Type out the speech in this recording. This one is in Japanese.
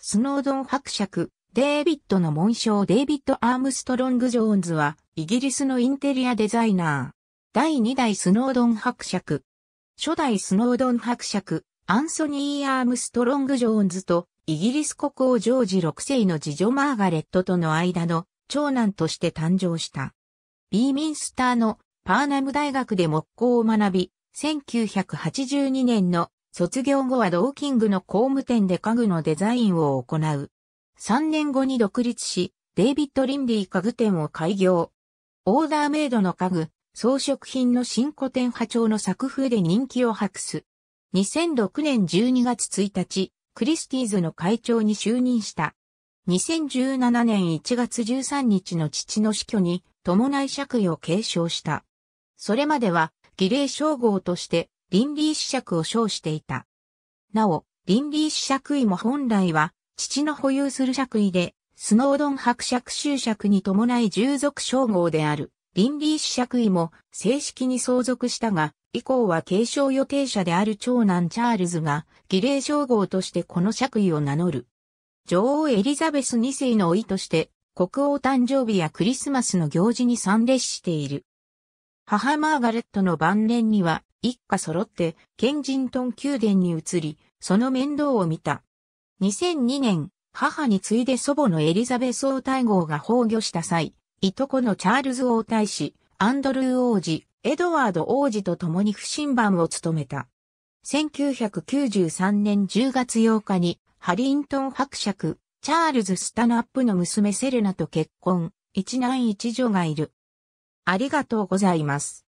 スノードン伯爵、デイビッドの紋章デイビッド・アームストロング・ジョーンズは、イギリスのインテリアデザイナー。第2代スノードン伯爵。初代スノードン伯爵、アンソニー・アームストロング・ジョーンズと、イギリス国王ジョージ6世の次女マーガレットとの間の長男として誕生した。ビーミンスターのパーナム大学で木工を学び、1982年の卒業後はドーキングの工務店で家具のデザインを行う。3年後に独立し、デイビッド・リンリー家具店を開業。オーダーメイドの家具、装飾品の新古典派長の作風で人気を博す。2006年12月1日、クリスティーズの会長に就任した。2017年1月13日の父の死去に伴い借位を継承した。それまでは儀礼称号として倫理試爵を称していた。なお、倫理試爵位も本来は、父の保有する爵位で、スノードン伯爵州爵に伴い従属称号である、倫理試爵位も正式に相続したが、以降は継承予定者である長男チャールズが、儀礼称号としてこの爵位を名乗る。女王エリザベス2世の老いとして、国王誕生日やクリスマスの行事に参列している。母マーガレットの晩年には、一家揃ってケンジントン宮殿に移り、その面倒を見た。2002年、母に次いで祖母のエリザベス王太后が崩御した際、いとこのチャールズ王太子、アンドルー王子、エドワード王子と共に不審番を務めた。1993年10月8日に、ハリントン伯爵、チャールズ・スタナップの娘セレナと結婚、一男一女がいる。ありがとうございます。